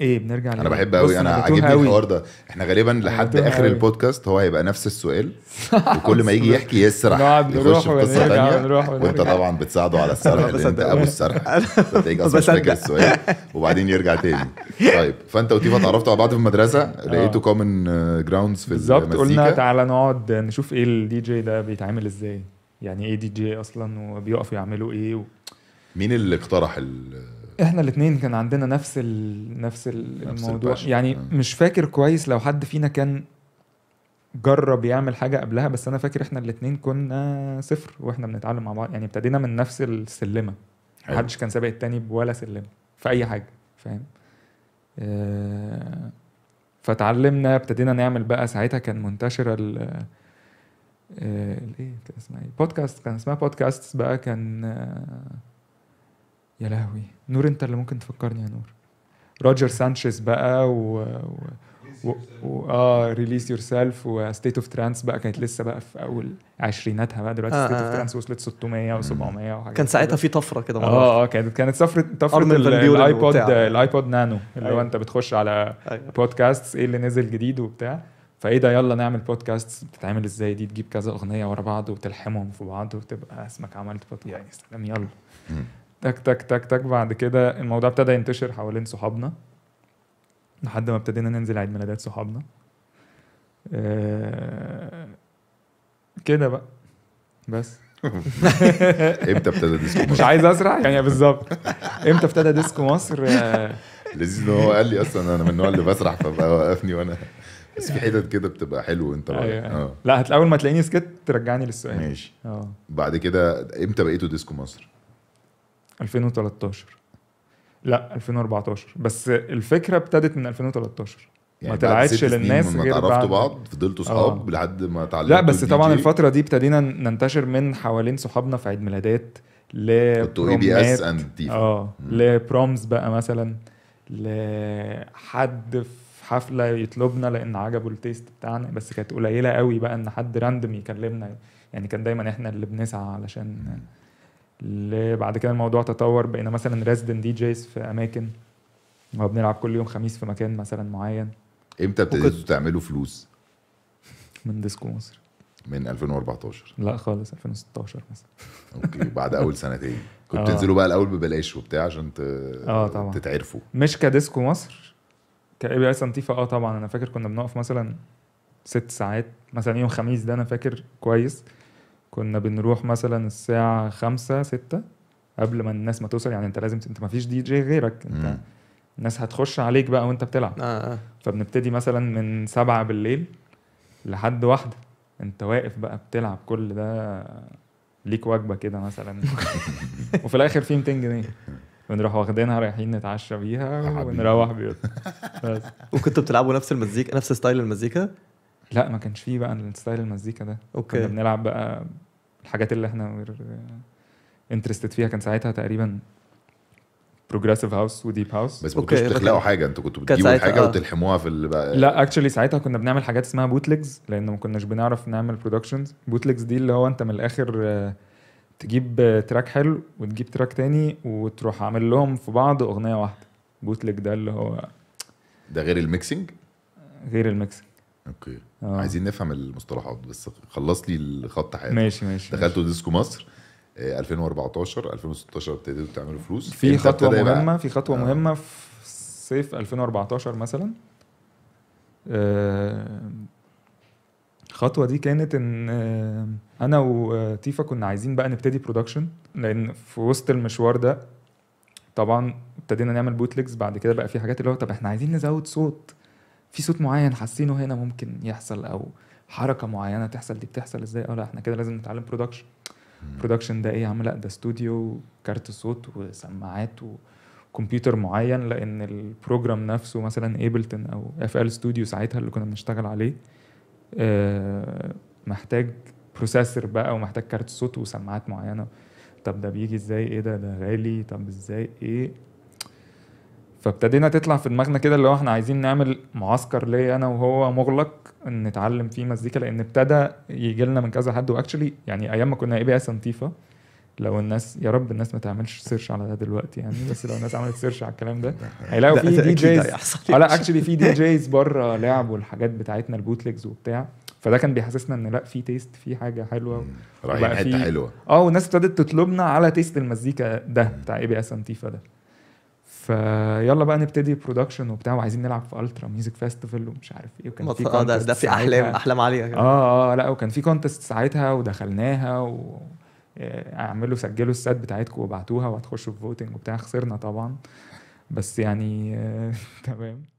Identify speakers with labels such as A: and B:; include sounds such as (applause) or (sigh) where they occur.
A: ايه بنرجع انا بحب قوي انا عاجبني الحوار ده احنا غالبا لحد اخر قوي.
B: البودكاست هو هيبقى نفس السؤال (laughs) وكل ما يجي يحكي يسرح نروح في قصه ثانيه وانت طبعا بتساعده على السرح لان (laughs) انت ابو السرح فتلاقيك (laughs) اصلا مش السؤال وبعدين يرجع تاني طيب فانت وتيفا اتعرفتوا على بعض في المدرسه آه. لقيتوا كومن جراوندز في المزيكا بالظبط قلنا
A: تعالى نقعد نشوف ايه الدي جي ده بيتعامل ازاي يعني ايه دي جي اصلا وبيقفوا يعملوا ايه
B: مين اللي اقترح ال
A: احنا الاثنين كان عندنا نفس ال... نفس الموضوع نفس يعني آه. مش فاكر كويس لو حد فينا كان جرب يعمل حاجه قبلها بس انا فاكر احنا الاثنين كنا صفر واحنا بنتعلم مع بعض يعني ابتدينا من نفس السلمه محدش كان سابق التاني بولا سلمه في اي حاجه فاهم آه، فتعلمنا ابتدينا نعمل بقى ساعتها كان منتشره آه، ال ايه كان اسمها ايه بودكاست كان اسمها بودكاست بقى كان آه يا لهوي نور انت اللي ممكن تفكرني يا نور روجر سانشيز بقى و, و... و... و... اه ريليس يور سيلف وستيت اوف ترانس بقى كانت لسه بقى في اول عشريناتها بقى دلوقتي ستيت اوف ترانس وصلت 600 و700 وحاجات كان ساعتها في طفره كده اه اه كانت كانت طفره طفره الايبود الايبود نانو اللي هو أيوة. انت بتخش على بودكاست أيوة. ايه اللي نزل جديد وبتاع فايه ده يلا نعمل بودكاست بتتعمل ازاي دي تجيب كذا اغنيه ورا بعض وتلحمهم في بعض وتبقى اسمك عملت بودكاست يعني يلا تك تك تك تك بعد كده الموضوع ابتدى ينتشر حوالين صحابنا لحد ما ابتدينا ننزل عيد ميلادات صحابنا آه، كده بقى بس (laughs)
B: امتى ابتدى ديسكو مصر؟ مش عايز اسرع يعني بالظبط امتى ابتدى ديسكو مصر آه، لذيذ ان هو قال لي اصلا انا من النوع اللي بسرح فبقى وقفني وانا بس في حتت كده بتبقى حلو انت رايح أيوة. اه
A: لا اول ما تلاقيني سكت ترجعني للسؤال ماشي اه
B: بعد كده امتى بقيتوا ديسكو مصر؟
A: 2013 لا 2014 بس الفكره ابتدت من 2013 يعني ما طلعتش للناس غير بعد بعض فضلتوا صحاب آه. لحد ما اتعلمتوا لا بس طبعا الفتره دي ابتدينا ننتشر من حوالين صحابنا في عيد ميلادات ل اي بي اس اند اه لبرومز بقى مثلا لحد في حفله يطلبنا لان عجبه التيست بتاعنا بس كانت قليله قوي بقى ان حد راندم يكلمنا يعني كان دايما احنا اللي بنسعى علشان م. بعد كده الموضوع تطور بقينا مثلا ريزدنت دي جيز في اماكن وبنلعب كل يوم خميس في مكان مثلا معين امتى ابتديتوا
B: تعملوا فلوس؟ من ديسكو مصر من 2014
A: لا خالص 2016 مثلا
B: اوكي بعد اول سنتين (laughs) كنت آه. تنزلوا بقى الاول ببلاش وبتاع عشان ت... اه طبعا تتعرفوا
A: مش كديسكو مصر كاي بي اي سنتيفا اه طبعا انا فاكر كنا بنقف مثلا ست ساعات مثلا يوم خميس ده انا فاكر كويس كنا بنروح مثلا الساعة خمسة ستة قبل ما الناس ما توصل يعني انت لازم انت ما فيش دي جي غيرك انت مم. الناس هتخش عليك بقى وانت بتلعب آه آه. فبنبتدي مثلا من سبعة بالليل لحد واحدة انت واقف بقى بتلعب كل ده ليك وجبة كده مثلا (laughs) وفي الآخر في 200 جنيه بنروح واخدينها رايحين نتعشى بيها ونروح بيوتنا بس وكنتوا بتلعبوا نفس المزيكا نفس ستايل المزيكا؟ لا ما كانش فيه بقى ستايل المزيكا ده اوكي كنا بنلعب بقى الحاجات اللي احنا انترستد فيها كان ساعتها تقريبا بروجريسيف هاوس وديب هاوس بس ما كنتوش بتخلقوا حاجه انتوا كنتوا بتجيبوا حاجه آه. وتلحموها في اللي بقى لا اكشلي ساعتها كنا بنعمل حاجات اسمها بوتليجز لان ما كناش بنعرف نعمل برودكشنز بوتليجز دي اللي هو انت من الاخر آه، تجيب تراك حلو وتجيب تراك تاني وتروح عامل لهم في بعض اغنيه واحده بوتليج ده اللي هو
B: ده غير الميكسنج غير الميكسنج اوكي أوه. عايزين نفهم المصطلحات بس خلص لي الخط حياتي ماشي ماشي دخلتوا ديسكو مصر 2014 آه، 2016 ابتديتوا تعملوا فلوس في خطوه مهمه
A: في خطوه آه. مهمه في صيف 2014 مثلا الخطوه آه، دي كانت ان آه، انا وتيفا كنا عايزين بقى نبتدي برودكشن لان في وسط المشوار ده طبعا ابتدينا نعمل بوتليكس بعد كده بقى في حاجات اللي هو طب احنا عايزين نزود صوت في صوت معين حاسينه هنا ممكن يحصل او حركه معينه تحصل دي بتحصل ازاي او آه، لا احنا كده لازم نتعلم برودكشن برودكشن ده ايه يا عم لا ده استوديو كارت صوت وسماعات وكمبيوتر معين لان البروجرام نفسه مثلا ايبلتون او اف ال ستوديو ساعتها اللي كنا بنشتغل عليه آه محتاج بروسيسور بقى ومحتاج كارت صوت وسماعات معينه طب ده بيجي ازاي ايه ده ده غالي طب ازاي ايه فابتدينا تطلع في دماغنا كده اللي هو احنا عايزين نعمل معسكر ليا انا وهو مغلق نتعلم فيه مزيكا لان ابتدى يجي لنا من كذا حد واكشلي يعني ايام ما كنا اي بي اس انطيفه لو الناس يا رب الناس ما تعملش سيرش على ده دلوقتي يعني بس لو الناس عملت سيرش على الكلام ده (laughs) هيلاقوا آه، في دي جيز لا اكشلي في دي جيز بره لعب والحاجات بتاعتنا البوت ليجز وبتاع فده كان بيحسسنا ان لا في تيست في حاجه حلوه رايحين حته حلوه اه والناس ابتدت تطلبنا على تيست المزيكا ده بتاع اي بي اس انتيفا ده فيلا بقى نبتدي برودكشن وبتاع وعايزين نلعب في الترا ميوزك فيستيفال ومش عارف ايه وكان في اه ده, ده في احلام احلام عاليه اه اه لا وكان في كونتست ساعتها ودخلناها و آه، اعملوا سجلوا السات بتاعتكم وبعتوها وهتخشوا في فوتنج وبتاع خسرنا طبعا بس يعني آه، (laughs) تمام